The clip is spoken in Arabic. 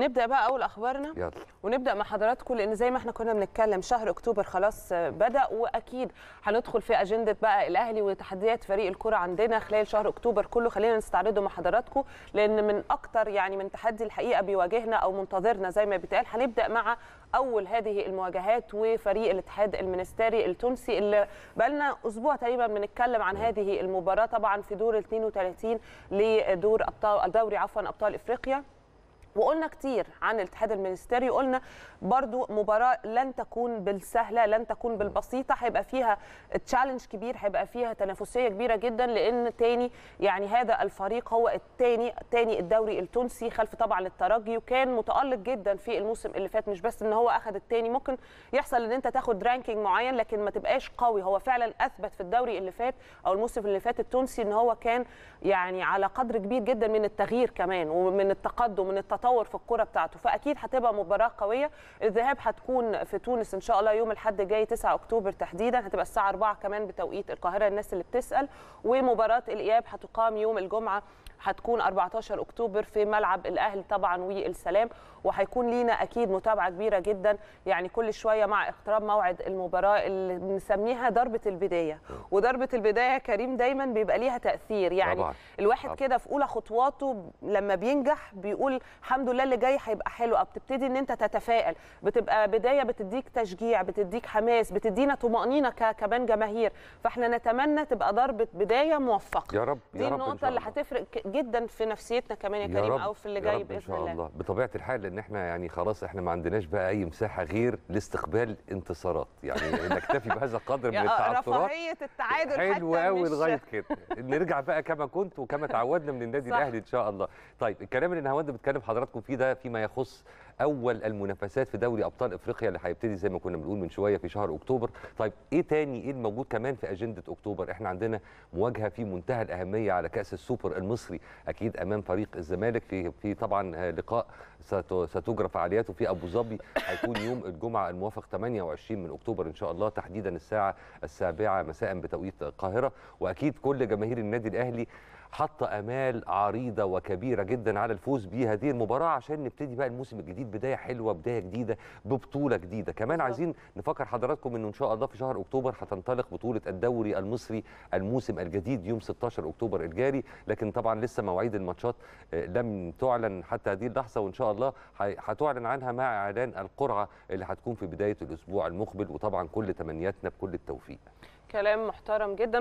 نبدا بقى اول اخبارنا يلا. ونبدا مع حضراتكم لان زي ما احنا كنا بنتكلم شهر اكتوبر خلاص آه، بدا واكيد هندخل في اجنده بقى الاهلي وتحديات فريق الكره عندنا خلال شهر اكتوبر كله خلينا نستعرضه مع حضراتكم لان من اكتر يعني من تحدي الحقيقه بيواجهنا او منتظرنا زي ما بيتقال هنبدا مع اول هذه المواجهات وفريق الاتحاد المنستيري التونسي اللي بقالنا اسبوع تقريبا بنتكلم عن هذه المباراه طبعا في دور ال 32 لدور ابطال الدوري عفوا ابطال افريقيا وقلنا كتير عن الاتحاد المينستري قلنا برضو مباراة لن تكون بالسهلة لن تكون بالبسيطة هيبقى فيها تشالنج كبير هيبقى فيها تنافسية كبيرة جدا لأن تاني يعني هذا الفريق هو التاني تاني الدوري التونسي خلف طبعا الترجي وكان متألق جدا في الموسم اللي فات مش بس ان هو أخذ التاني ممكن يحصل ان انت تاخد رانكينج معين لكن ما تبقاش قوي هو فعلا أثبت في الدوري اللي فات أو الموسم اللي فات التونسي ان هو كان يعني على قدر كبير جدا من التغيير كمان ومن التقدم ومن التطور تطور في الكره بتاعته فاكيد هتبقى مباراه قويه الذهاب هتكون في تونس ان شاء الله يوم الاحد الجاي 9 اكتوبر تحديدا هتبقى الساعه 4 كمان بتوقيت القاهره الناس اللي بتسال ومباراه الاياب هتقام يوم الجمعه هتكون 14 اكتوبر في ملعب الاهلي طبعا والسلام وهيكون لينا اكيد متابعه كبيره جدا يعني كل شويه مع اقتراب موعد المباراه اللي بنسميها ضربه البدايه وضربه البدايه يا كريم دايما بيبقى ليها تاثير يعني طبعا. الواحد كده في اولى خطواته لما بينجح بيقول الحمد لله اللي جاي هيبقى حلو او بتبتدي ان انت تتفائل بتبقى بدايه بتديك تشجيع بتديك حماس بتدينا طمانينه كمان جماهير فاحنا نتمنى تبقى ضربه بدايه موفقه يا رب دي يا رب النقطه اللي هتفرق جدا في نفسيتنا كمان يا, يا كريم رب او في اللي جاي باذن الله ان شاء الله, بطبيعه الحال لان احنا يعني خلاص احنا ما عندناش بقى اي مساحه غير لاستقبال انتصارات يعني نكتفي بهذا القدر من التعثرات رفاهيه التعادل حلوه قوي لغايه كده نرجع بقى كما كنت وكما تعودنا من النادي الاهلي ان شاء الله طيب الكلام اللي نهاوند بتكلم حضراتكم فيه ده فيما يخص اول المنافسات في دوري ابطال افريقيا اللي هيبتدي زي ما كنا بنقول من شويه في شهر اكتوبر طيب ايه تاني ايه الموجود كمان في اجنده اكتوبر احنا عندنا مواجهه في منتهى الاهميه على كاس السوبر المصري اكيد امام فريق الزمالك في في طبعا لقاء ستجرى فعالياته في ابو ظبي هيكون يوم الجمعه الموافق 28 من اكتوبر ان شاء الله تحديدا الساعه السابعه مساء بتوقيت القاهره واكيد كل جماهير النادي الاهلي حط امال عريضه وكبيره جدا على الفوز بهذه المباراه عشان نبتدي بقى الموسم الجديد بدايه حلوه بدايه جديده ببطوله جديده كمان عايزين نفكر حضراتكم انه ان شاء الله في شهر اكتوبر هتنطلق بطوله الدوري المصري الموسم الجديد يوم 16 اكتوبر الجاري لكن طبعا لسه مواعيد الماتشات آه، لم تعلن حتى هذه اللحظه وان شاء الله هتعلن عنها مع اعلان القرعه اللي هتكون في بدايه الاسبوع المقبل وطبعا كل تمنياتنا بكل التوفيق كلام محترم جدا